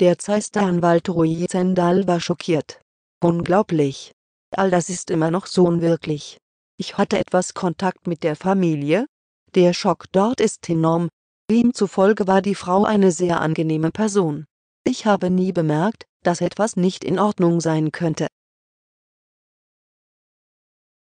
Der Zeiss-Anwalt Rui Zendal war schockiert. Unglaublich. All das ist immer noch so unwirklich. Ich hatte etwas Kontakt mit der Familie. Der Schock dort ist enorm. Ihm zufolge war die Frau eine sehr angenehme Person. Ich habe nie bemerkt, dass etwas nicht in Ordnung sein könnte.